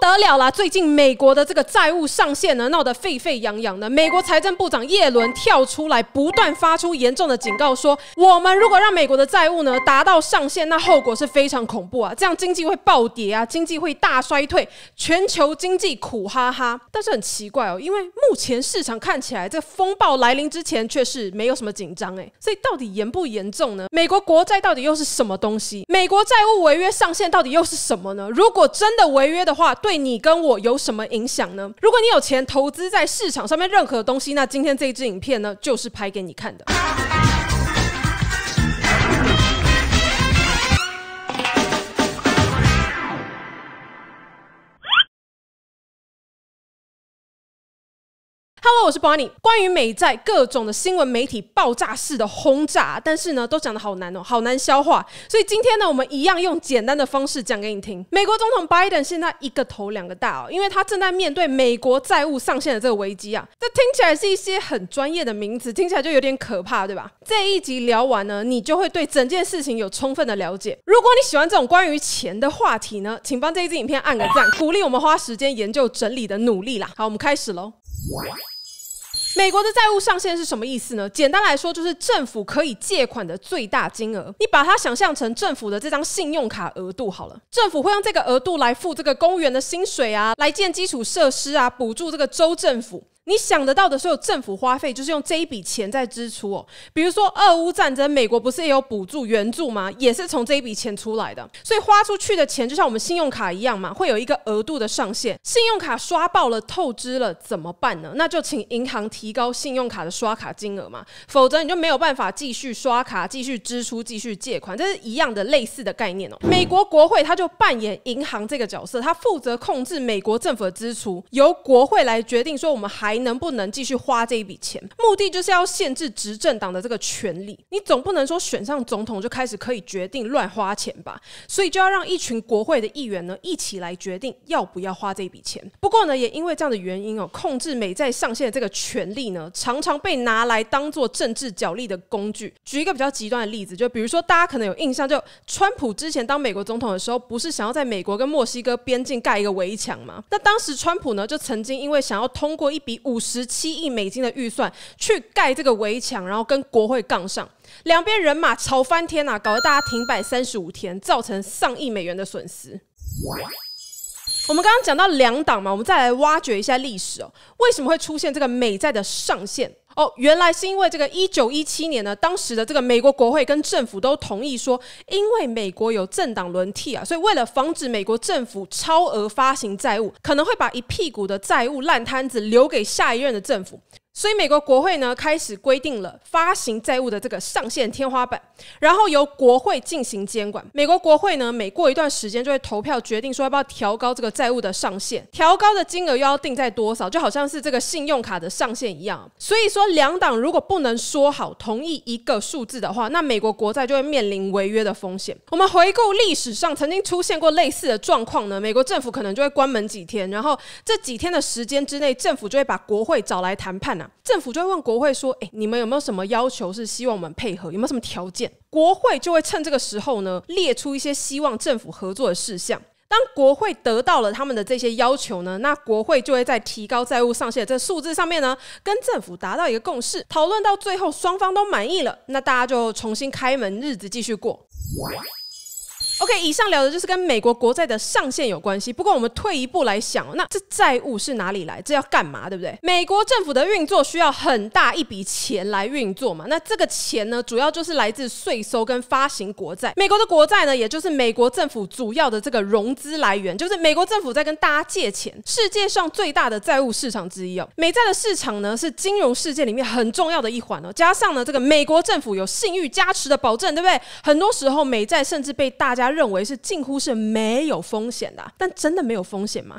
不得了啦！最近美国的这个债务上限呢，闹得沸沸扬扬的。美国财政部长耶伦跳出来，不断发出严重的警告，说我们如果让美国的债务呢达到上限，那后果是非常恐怖啊！这样经济会暴跌啊，经济会大衰退，全球经济苦哈哈。但是很奇怪哦，因为目前市场看起来这风暴来临之前却是没有什么紧张诶，所以到底严不严重呢？美国国债到底又是什么东西？美国债务违约上限到底又是什么呢？如果真的违约的话，对。对你跟我有什么影响呢？如果你有钱投资在市场上面任何东西，那今天这一支影片呢，就是拍给你看的。Hello，我是 Bonnie。关于美债各种的新闻媒体爆炸式的轰炸，但是呢，都讲的好难哦，好难消化。所以今天呢，我们一样用简单的方式讲给你听。美国总统拜登现在一个头两个大哦，因为他正在面对美国债务上限的这个危机啊。这听起来是一些很专业的名词，听起来就有点可怕，对吧？这一集聊完呢，你就会对整件事情有充分的了解。如果你喜欢这种关于钱的话题呢，请帮这一支影片按个赞，鼓励我们花时间研究整理的努力啦。好，我们开始喽。美国的债务上限是什么意思呢？简单来说，就是政府可以借款的最大金额。你把它想象成政府的这张信用卡额度好了，政府会用这个额度来付这个公务员的薪水啊，来建基础设施啊，补助这个州政府。你想得到的所有政府花费，就是用这一笔钱在支出哦。比如说，俄乌战争，美国不是也有补助援助吗？也是从这一笔钱出来的。所以，花出去的钱就像我们信用卡一样嘛，会有一个额度的上限。信用卡刷爆了、透支了怎么办呢？那就请银行提高信用卡的刷卡金额嘛，否则你就没有办法继续刷卡、继续支出、继续借款。这是一样的类似的概念哦。美国国会它就扮演银行这个角色，它负责控制美国政府的支出，由国会来决定说我们还。能不能继续花这一笔钱？目的就是要限制执政党的这个权利。你总不能说选上总统就开始可以决定乱花钱吧？所以就要让一群国会的议员呢一起来决定要不要花这笔钱。不过呢，也因为这样的原因哦，控制美债上限的这个权利呢，常常被拿来当做政治角力的工具。举一个比较极端的例子，就比如说大家可能有印象，就川普之前当美国总统的时候，不是想要在美国跟墨西哥边境盖一个围墙吗？那当时川普呢，就曾经因为想要通过一笔。五十七亿美金的预算去盖这个围墙，然后跟国会杠上，两边人马吵翻天呐，搞得大家停摆三十五天，造成上亿美元的损失。我们刚刚讲到两党嘛，我们再来挖掘一下历史哦，为什么会出现这个美债的上限？哦，原来是因为这个一九一七年呢，当时的这个美国国会跟政府都同意说，因为美国有政党轮替啊，所以为了防止美国政府超额发行债务，可能会把一屁股的债务烂摊子留给下一任的政府，所以美国国会呢开始规定了发行债务的这个上限天花板，然后由国会进行监管。美国国会呢每过一段时间就会投票决定说要不要调高这个债务的上限，调高的金额又要定在多少，就好像是这个信用卡的上限一样，所以说。两党如果不能说好同意一个数字的话，那美国国债就会面临违约的风险。我们回顾历史上曾经出现过类似的状况呢，美国政府可能就会关门几天，然后这几天的时间之内，政府就会把国会找来谈判啊，政府就会问国会说：“哎，你们有没有什么要求是希望我们配合？有没有什么条件？”国会就会趁这个时候呢，列出一些希望政府合作的事项。当国会得到了他们的这些要求呢，那国会就会在提高债务上限这数字上面呢，跟政府达到一个共识。讨论到最后，双方都满意了，那大家就重新开门，日子继续过。OK，以上聊的就是跟美国国债的上限有关系。不过我们退一步来想，那这债务是哪里来？这要干嘛，对不对？美国政府的运作需要很大一笔钱来运作嘛？那这个钱呢，主要就是来自税收跟发行国债。美国的国债呢，也就是美国政府主要的这个融资来源，就是美国政府在跟大家借钱。世界上最大的债务市场之一哦，美债的市场呢，是金融世界里面很重要的一环哦。加上呢，这个美国政府有信誉加持的保证，对不对？很多时候，美债甚至被大家他认为是近乎是没有风险的，但真的没有风险吗？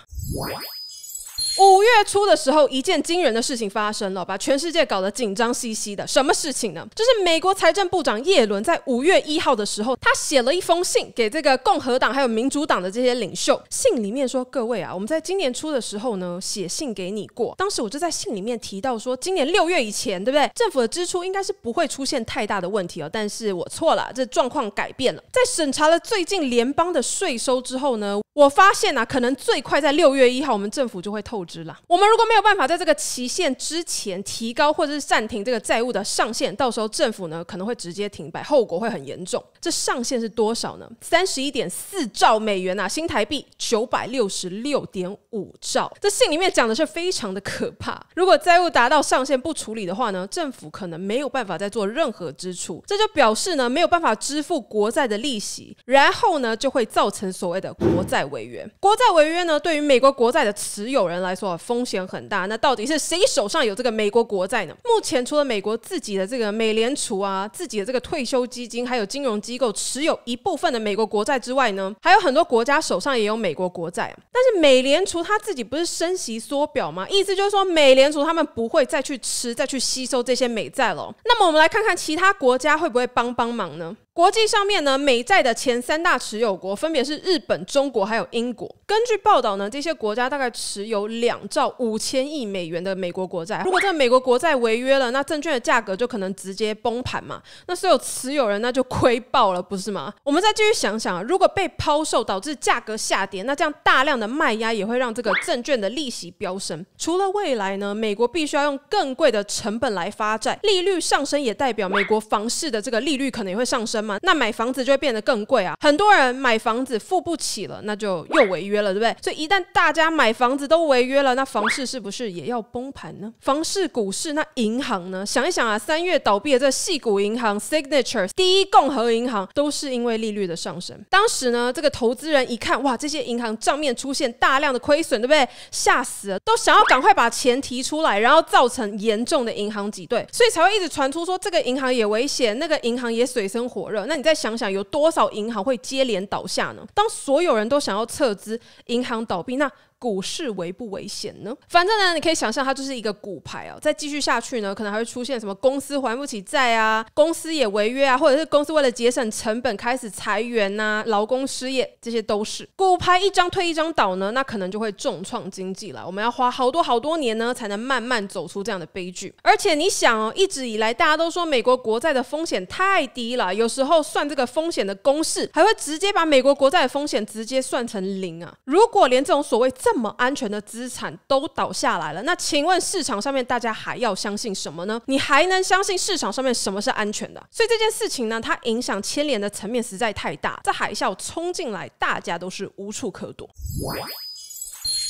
五月初的时候，一件惊人的事情发生了，把全世界搞得紧张兮兮的。什么事情呢？就是美国财政部长耶伦在五月一号的时候，他写了一封信给这个共和党还有民主党的这些领袖。信里面说：“各位啊，我们在今年初的时候呢，写信给你过，当时我就在信里面提到说，今年六月以前，对不对？政府的支出应该是不会出现太大的问题哦。但是我错了，这状况改变了。在审查了最近联邦的税收之后呢？”我发现啊，可能最快在六月一号，我们政府就会透支了。我们如果没有办法在这个期限之前提高或者是暂停这个债务的上限，到时候政府呢可能会直接停摆，后果会很严重。这上限是多少呢？三十一点四兆美元啊，新台币九百六十六点五兆。这信里面讲的是非常的可怕。如果债务达到上限不处理的话呢，政府可能没有办法再做任何支出，这就表示呢没有办法支付国债的利息，然后呢就会造成所谓的国债。违约，国债违约呢？对于美国国债的持有人来说，风险很大。那到底是谁手上有这个美国国债呢？目前除了美国自己的这个美联储啊，自己的这个退休基金，还有金融机构持有一部分的美国国债之外呢，还有很多国家手上也有美国国债。但是美联储他自己不是升息缩表吗？意思就是说，美联储他们不会再去持、再去吸收这些美债了。那么我们来看看其他国家会不会帮帮忙呢？国际上面呢，美债的前三大持有国分别是日本、中国还有英国。根据报道呢，这些国家大概持有两兆五千亿美元的美国国债。如果这个美国国债违约了，那证券的价格就可能直接崩盘嘛？那所有持有人那就亏爆了，不是吗？我们再继续想想，如果被抛售导致价格下跌，那这样大量的卖压也会让这个证券的利息飙升。除了未来呢，美国必须要用更贵的成本来发债，利率上升也代表美国房市的这个利率可能也会上升。那买房子就会变得更贵啊！很多人买房子付不起了，那就又违约了，对不对？所以一旦大家买房子都违约了，那房市是不是也要崩盘呢？房市、股市，那银行呢？想一想啊，三月倒闭的这细股银行 Signature、第一共和银行，都是因为利率的上升。当时呢，这个投资人一看，哇，这些银行账面出现大量的亏损，对不对？吓死了，都想要赶快把钱提出来，然后造成严重的银行挤兑，所以才会一直传出说这个银行也危险，那个银行也水深火。那你再想想，有多少银行会接连倒下呢？当所有人都想要撤资，银行倒闭，那……股市危不危险呢？反正呢，你可以想象，它就是一个股牌哦。再继续下去呢，可能还会出现什么公司还不起债啊，公司也违约啊，或者是公司为了节省成本开始裁员呐，劳工失业，这些都是股牌一张推一张倒呢，那可能就会重创经济了。我们要花好多好多年呢，才能慢慢走出这样的悲剧。而且你想哦，一直以来大家都说美国国债的风险太低了，有时候算这个风险的公式，还会直接把美国国债的风险直接算成零啊。如果连这种所谓……这么安全的资产都倒下来了，那请问市场上面大家还要相信什么呢？你还能相信市场上面什么是安全的？所以这件事情呢，它影响牵连的层面实在太大，这海啸冲进来，大家都是无处可躲。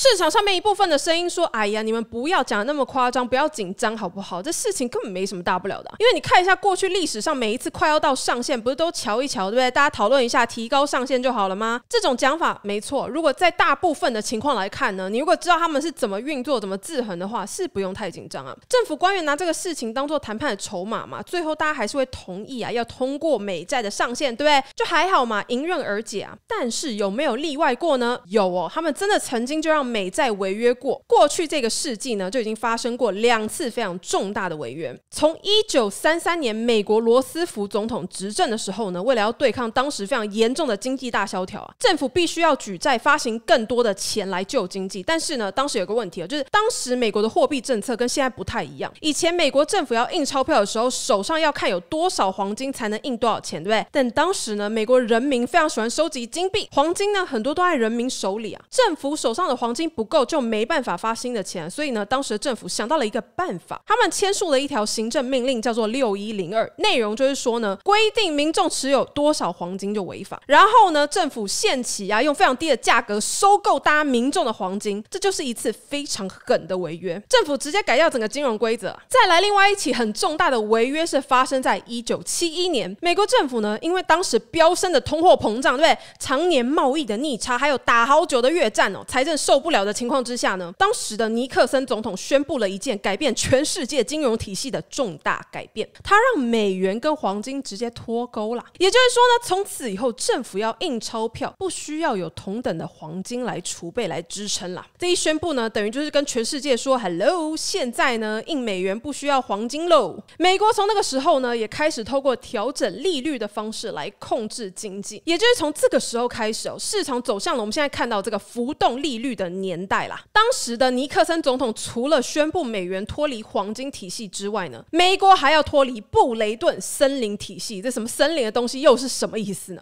市场上面一部分的声音说：“哎呀，你们不要讲那么夸张，不要紧张，好不好？这事情根本没什么大不了的。因为你看一下过去历史上每一次快要到上限，不是都瞧一瞧，对不对？大家讨论一下，提高上限就好了吗？这种讲法没错。如果在大部分的情况来看呢，你如果知道他们是怎么运作、怎么制衡的话，是不用太紧张啊。政府官员拿这个事情当做谈判的筹码嘛，最后大家还是会同意啊，要通过美债的上限，对不对？就还好嘛，迎刃而解啊。但是有没有例外过呢？有哦，他们真的曾经就让。”美债违约过，过去这个世纪呢就已经发生过两次非常重大的违约。从一九三三年美国罗斯福总统执政的时候呢，为了要对抗当时非常严重的经济大萧条啊，政府必须要举债发行更多的钱来救经济。但是呢，当时有个问题啊，就是当时美国的货币政策跟现在不太一样。以前美国政府要印钞票的时候，手上要看有多少黄金才能印多少钱，对不对？但当时呢，美国人民非常喜欢收集金币，黄金呢很多都在人民手里啊，政府手上的黄金。金不够就没办法发新的钱，所以呢，当时的政府想到了一个办法，他们签署了一条行政命令，叫做六一零二，内容就是说呢，规定民众持有多少黄金就违法。然后呢，政府限期啊，用非常低的价格收购大家民众的黄金，这就是一次非常狠的违约。政府直接改掉整个金融规则。再来，另外一起很重大的违约是发生在一九七一年，美国政府呢，因为当时飙升的通货膨胀，对不对？常年贸易的逆差，还有打好久的越战哦，财政受不。不了的情况之下呢，当时的尼克森总统宣布了一件改变全世界金融体系的重大改变，他让美元跟黄金直接脱钩了。也就是说呢，从此以后政府要印钞票，不需要有同等的黄金来储备来支撑了。这一宣布呢，等于就是跟全世界说 “hello”，现在呢印美元不需要黄金喽。美国从那个时候呢，也开始透过调整利率的方式来控制经济，也就是从这个时候开始，哦，市场走向了我们现在看到这个浮动利率的。年代啦，当时的尼克森总统除了宣布美元脱离黄金体系之外呢，美国还要脱离布雷顿森林体系。这什么森林的东西又是什么意思呢？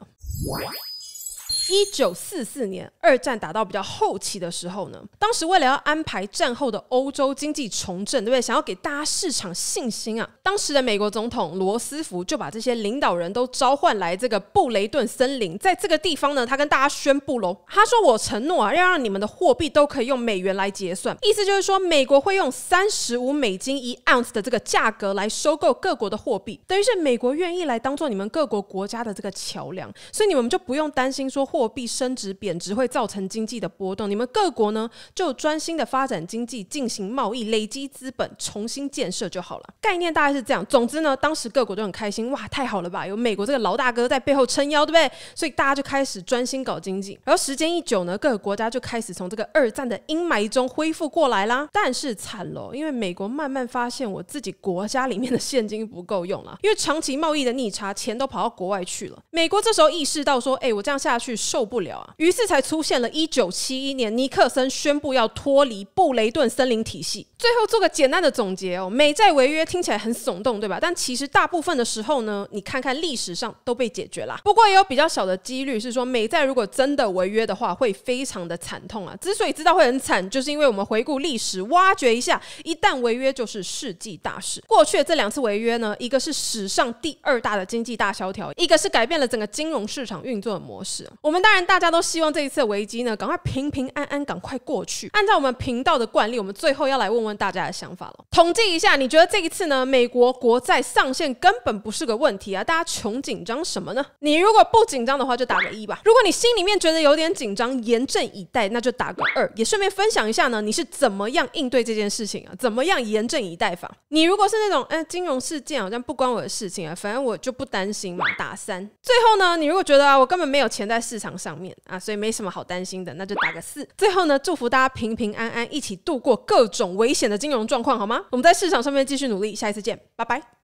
一九四四年，二战打到比较后期的时候呢，当时为了要安排战后的欧洲经济重振，对不对？想要给大家市场信心啊。当时的美国总统罗斯福就把这些领导人都召唤来这个布雷顿森林，在这个地方呢，他跟大家宣布喽，他说：“我承诺啊，要让你们的货币都可以用美元来结算，意思就是说，美国会用三十五美金一盎司的这个价格来收购各国的货币，等于是美国愿意来当做你们各国国家的这个桥梁，所以你们就不用担心说。”货币升值贬值会造成经济的波动，你们各国呢就专心的发展经济，进行贸易，累积资本，重新建设就好了。概念大概是这样。总之呢，当时各国都很开心，哇，太好了吧，有美国这个老大哥在背后撑腰，对不对？所以大家就开始专心搞经济。然后时间一久呢，各个国家就开始从这个二战的阴霾中恢复过来啦。但是惨了，因为美国慢慢发现，我自己国家里面的现金不够用了，因为长期贸易的逆差，钱都跑到国外去了。美国这时候意识到说，哎，我这样下去。受不了啊！于是才出现了1971年尼克森宣布要脱离布雷顿森林体系。最后做个简单的总结哦，美债违约听起来很耸动，对吧？但其实大部分的时候呢，你看看历史上都被解决了。不过也有比较小的几率是说，美债如果真的违约的话，会非常的惨痛啊！之所以知道会很惨，就是因为我们回顾历史，挖掘一下，一旦违约就是世纪大事。过去的这两次违约呢，一个是史上第二大的经济大萧条，一个是改变了整个金融市场运作的模式。我们。当然，大家都希望这一次的危机呢，赶快平平安安，赶快过去。按照我们频道的惯例，我们最后要来问问大家的想法了。统计一下，你觉得这一次呢，美国国债上限根本不是个问题啊？大家穷紧张什么呢？你如果不紧张的话，就打个一吧。如果你心里面觉得有点紧张，严阵以待，那就打个二。也顺便分享一下呢，你是怎么样应对这件事情啊？怎么样严阵以待法？你如果是那种，哎，金融事件好像不关我的事情啊，反正我就不担心嘛，打三。最后呢，你如果觉得啊，我根本没有钱在市场。上面啊，所以没什么好担心的，那就打个四。最后呢，祝福大家平平安安，一起度过各种危险的金融状况，好吗？我们在市场上面继续努力，下一次见，拜拜。